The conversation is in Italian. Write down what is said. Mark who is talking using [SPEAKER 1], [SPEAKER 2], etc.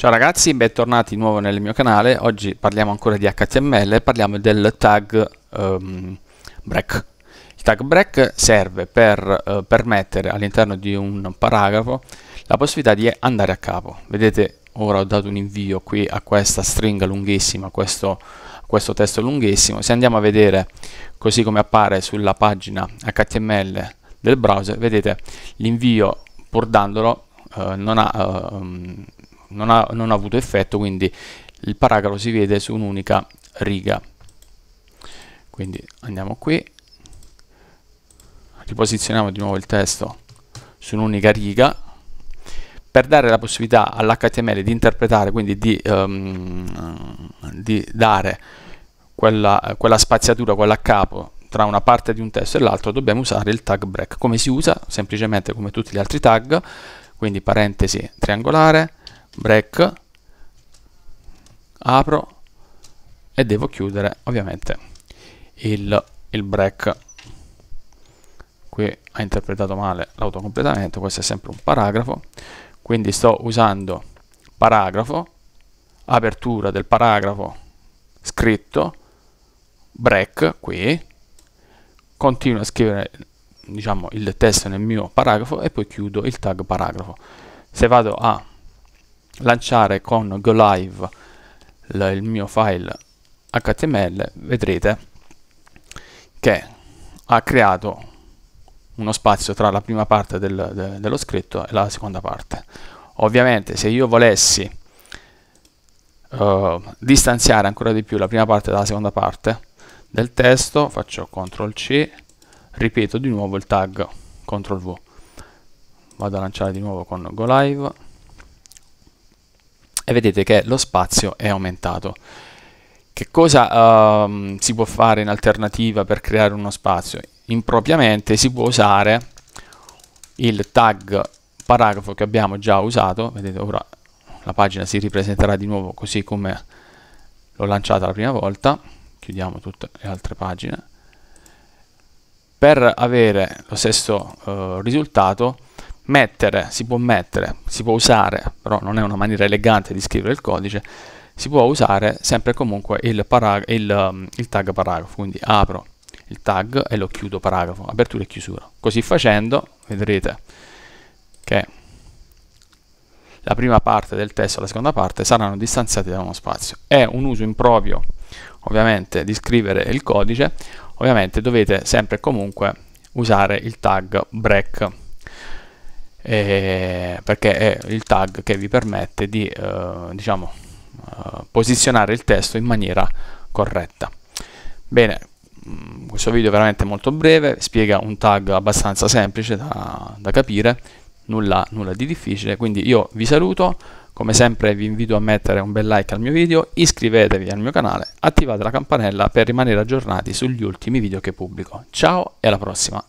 [SPEAKER 1] Ciao ragazzi, bentornati nuovo nel mio canale. Oggi parliamo ancora di HTML, parliamo del tag um, break. Il tag break serve per eh, permettere all'interno di un paragrafo la possibilità di andare a capo. Vedete, ora ho dato un invio qui a questa stringa lunghissima, a questo, a questo testo lunghissimo. Se andiamo a vedere così come appare sulla pagina HTML del browser, vedete l'invio pur dandolo eh, non ha... Eh, non ha, non ha avuto effetto, quindi il paragrafo si vede su un'unica riga. Quindi andiamo qui, riposizioniamo di nuovo il testo su un'unica riga per dare la possibilità all'HTML di interpretare, quindi di, um, di dare quella, quella, spaziatura, quella a capo tra una parte di un testo e l'altro, dobbiamo usare il tag break. Come si usa? Semplicemente come tutti gli altri tag, quindi parentesi triangolare, break apro e devo chiudere ovviamente il, il break qui ha interpretato male l'autocompletamento questo è sempre un paragrafo quindi sto usando paragrafo apertura del paragrafo scritto break qui continuo a scrivere diciamo il testo nel mio paragrafo e poi chiudo il tag paragrafo se vado a lanciare con go GoLive il mio file HTML, vedrete che ha creato uno spazio tra la prima parte del, de, dello scritto e la seconda parte. Ovviamente se io volessi uh, distanziare ancora di più la prima parte dalla seconda parte del testo, faccio CTRL C, ripeto di nuovo il tag CTRL V. Vado a lanciare di nuovo con go live e vedete che lo spazio è aumentato. Che cosa uh, si può fare in alternativa per creare uno spazio? Impropriamente si può usare il tag paragrafo che abbiamo già usato, vedete ora la pagina si ripresenterà di nuovo così come l'ho lanciata la prima volta, chiudiamo tutte le altre pagine, per avere lo stesso eh, risultato mettere, si può mettere, si può usare, però non è una maniera elegante di scrivere il codice, si può usare sempre e comunque il, il, il tag paragrafo, quindi apro il tag e lo chiudo paragrafo, apertura e chiusura. Così facendo vedrete che la prima parte del testo e la seconda parte saranno distanziati da uno spazio. È un uso improprio ovviamente di scrivere il codice, ovviamente dovete sempre e comunque usare il tag break eh, perché è il tag che vi permette di eh, diciamo, eh, posizionare il testo in maniera corretta. Bene, mm, questo video è veramente molto breve, spiega un tag abbastanza semplice da, da capire, nulla, nulla di difficile, quindi io vi saluto, come sempre vi invito a mettere un bel like al mio video, iscrivetevi al mio canale, attivate la campanella per rimanere aggiornati sugli ultimi video che pubblico. Ciao e alla prossima!